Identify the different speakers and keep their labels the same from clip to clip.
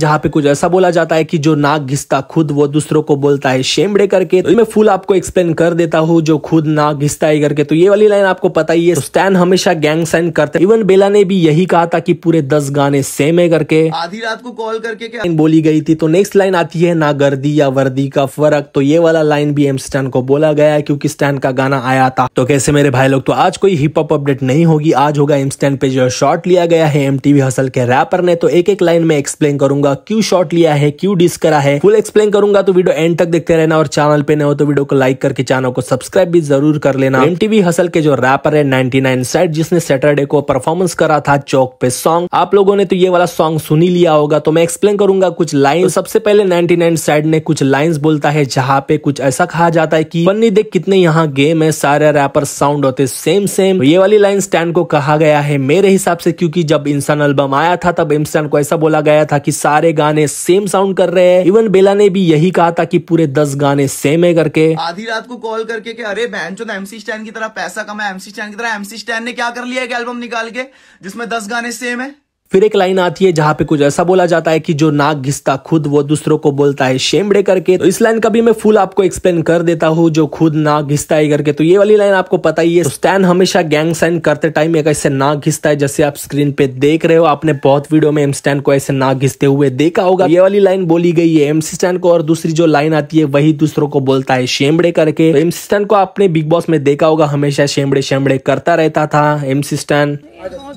Speaker 1: जहाँ पे कुछ ऐसा बोला जाता है कि जो नाक घिसता खुद वो दूसरों को बोलता है शेमड़े करके तो मैं फुल आपको एक्सप्लेन कर देता हूँ जो खुद नाक घिसता है करके तो ये वाली लाइन आपको पता ही है तो स्टैन हमेशा गैंग साइन करते इवन बेला ने भी यही कहा था कि पूरे दस गाने सेम है करके आधी रात को कॉल करके क्या बोली गई थी तो नेक्स्ट लाइन आती है ना गर्दी या वर्दी का फर्क तो ये वाला लाइन भी एम स्टैन को बोला गया है क्यूँकी स्टैन का गाना आया था तो कैसे मेरे भाई लोग तो आज कोई हिप हॉप अपडेट नहीं होगी आज होगा एम स्टैन पे जो शॉर्ट लिया गया है एम टीवी हसल के रैपर ने तो एक लाइन में एक्सप्लेन करूंगा करूंगा क्यों शॉट लिया है क्यों डिस करा है फुल एक्सप्लेन करूंगा तो वीडियो एंड तक देखते रहना और चैनल पे नए हो तो वीडियो को लाइक करके चैनल को सब्सक्राइब भी जरूर कर लेना एमटीवी हसल के जो रैपर है नाइनटी नाइन साइड जिसने सैटरडे को परफॉर्मेंस करा था चौक पे सॉन्ग आप लोगों ने तो ये वाला सॉन्ग सुनी लिया होगा तो मैं एक्सप्लेन करूंगा कुछ लाइन तो सबसे पहले नाइनटी नाइन साइड ने कुछ लाइन बोलता है जहाँ पे कुछ ऐसा कहा जाता है की पन्नी देख कितने यहाँ गेम है सारे रैपर साउंड होते सेम सेम तो ये वाली लाइन स्टैंड को कहा गया है मेरे हिसाब से क्योंकि जब इंसान एल्बम आया था तब इंसान को ऐसा बोला गया था की सारे गाने सेम साउंड कर रहे हैं इवन बेला ने भी यही कहा था कि पूरे दस गाने सेम है करके आधी रात को कॉल करके कि अरे बहन चो एमसी स्टैंड की तरह पैसा कमा एमसी स्टैंड की तरह एमसी स्टैंड ने क्या कर लिया एक एल्बम निकाल के जिसमें दस गाने सेम है फिर एक लाइन आती है जहां पे कुछ ऐसा बोला जाता है कि जो नाक घिसता खुद वो दूसरों को बोलता है शेमड़े करके तो इस लाइन का भी मैं फुल आपको एक्सप्लेन कर देता हूँ जो खुद नाक घिसता है करके तो ये वाली लाइन आपको पता ही है तो स्टैन हमेशा गैंग साइन करते टाइम एक ऐसे नाक घिसता है जैसे आप स्क्रीन पे देख रहे हो आपने बहुत वीडियो में एम स्टैन को ऐसे नाक घिसते हुए देखा होगा ये वाली लाइन बोली गई है एम स्टैन को और दूसरी जो लाइन आती है वही दूसरों को बोलता है शेमड़े करके तो स्टैन को आपने बिग बॉस में देखा होगा हमेशा शेमड़े शेमड़े करता रहता था एम स्टैन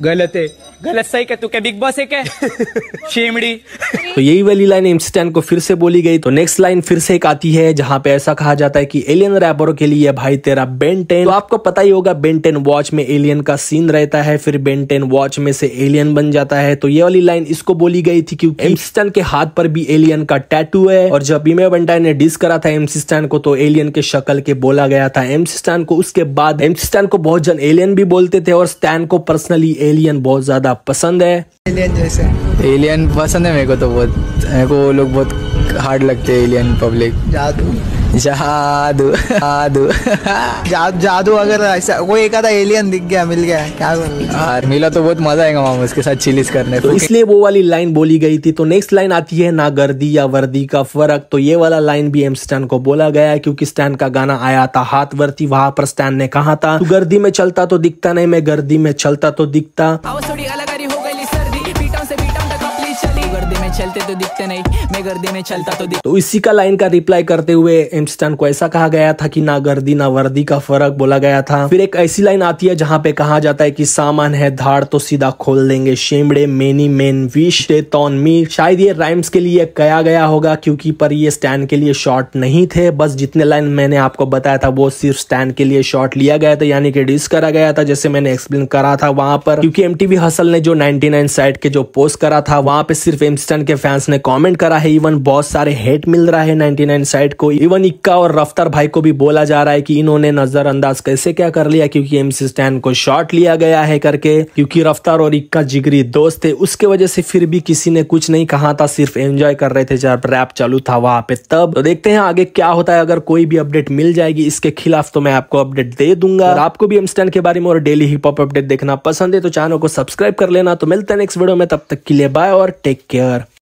Speaker 1: गलत है गलत सही क्या तू क्या बिग बॉस है क्या शेमड़ी तो यही वाली लाइन एम्स्टैन को फिर से बोली गई तो नेक्स्ट लाइन फिर से एक आती है जहाँ पे ऐसा कहा जाता है कि एलियन रैपरों के लिए भाई तेरा बेंटेन तो आपको पता ही होगा बेंटेन वॉच में एलियन का सीन रहता है फिर बेंटेन वॉच में से एलियन बन जाता है तो ये वाली लाइन इसको बोली गई थी क्योंकि एम्स्टन के हाथ पर भी एलियन का टैटू है और जब इमे बंटाई ने डिस करा था एम्सिस्टन को तो एलियन के शक्ल के बोला गया था एम्सिस्टन को उसके बाद एम्सिस्टन को बहुत जन एलियन भी बोलते थे और स्टैन को पर्सनली एलियन बहुत ज्यादा ज़्यादा पसंद है एलियन जैसे एलियन पसंद है मेरे को तो बहुत मेरे को लोग बहुत हार्ड लगते हैं एलियन पब्लिक जादू जादू जादू जा, जादू अगर ऐसा कोई एक आधा एलियन दिख गया मिल गया क्या बोल यार मिला तो बहुत मजा आएगा मामा उसके साथ चिलीज करने तो इसलिए वो वाली लाइन बोली गई थी तो नेक्स्ट लाइन आती है ना गर्दी या वर्दी का फर्क तो ये वाला लाइन भी एम स्टैन को बोला गया है क्योंकि स्टैन का गाना आया था हाथ वर्ती वहां पर स्टैन ने कहा था तो गर्दी में चलता तो दिखता नहीं मैं गर्दी में चलता तो दिखता अलग में चलते तो दिखते नहीं मैं गर्दी में चलता तो दिखता तो इसी का लाइन का रिप्लाई करते हुए एमस्टन को ऐसा कहा गया था कि ना गर्दी ना वर्दी का फर्क बोला गया था फिर एक ऐसी लाइन आती है जहाँ पे कहा जाता है की सामान है धाड़ तो सीधा खोल देंगे शेमड़े मेनी मेन विश मी शायद ये राइम्स के लिए कया गया होगा क्यूँकी पर ये स्टैंड के लिए शॉर्ट नहीं थे बस जितने लाइन मैंने आपको बताया था वो सिर्फ स्टैंड के लिए शॉर्ट लिया गया था यानी कि डिस करा गया था जैसे मैंने एक्सप्लेन करा था वहां पर क्योंकि एम हसल ने जो 99 साइड के जो पोस्ट करा था वहां पे सिर्फ एमस्टन पाकिस्तान के फैंस ने कमेंट करा है इवन बहुत सारे हेट मिल रहा है 99 साइड को इवन इक्का और रफ्तार भाई को भी बोला जा रहा है कि इन्होंने नजरअंदाज कैसे क्या कर लिया क्योंकि एमसी स्टैन को शॉट लिया गया है करके क्योंकि रफ्तार और इक्का जिगरी दोस्त थे उसके वजह से फिर भी किसी ने कुछ नहीं कहा था सिर्फ एंजॉय कर रहे थे जब रैप चालू था वहां पे तब तो देखते हैं आगे क्या होता है अगर कोई भी अपडेट मिल जाएगी इसके खिलाफ तो मैं आपको अपडेट दे दूंगा आपको भी एमस्टैंड के बारे में और डेली हिप हॉप अपडेट देखना पसंद है तो चैनल को सब्सक्राइब कर लेना तो मिलते हैं नेक्स्ट वीडियो में तब तक के लिए बाय और टेक केयर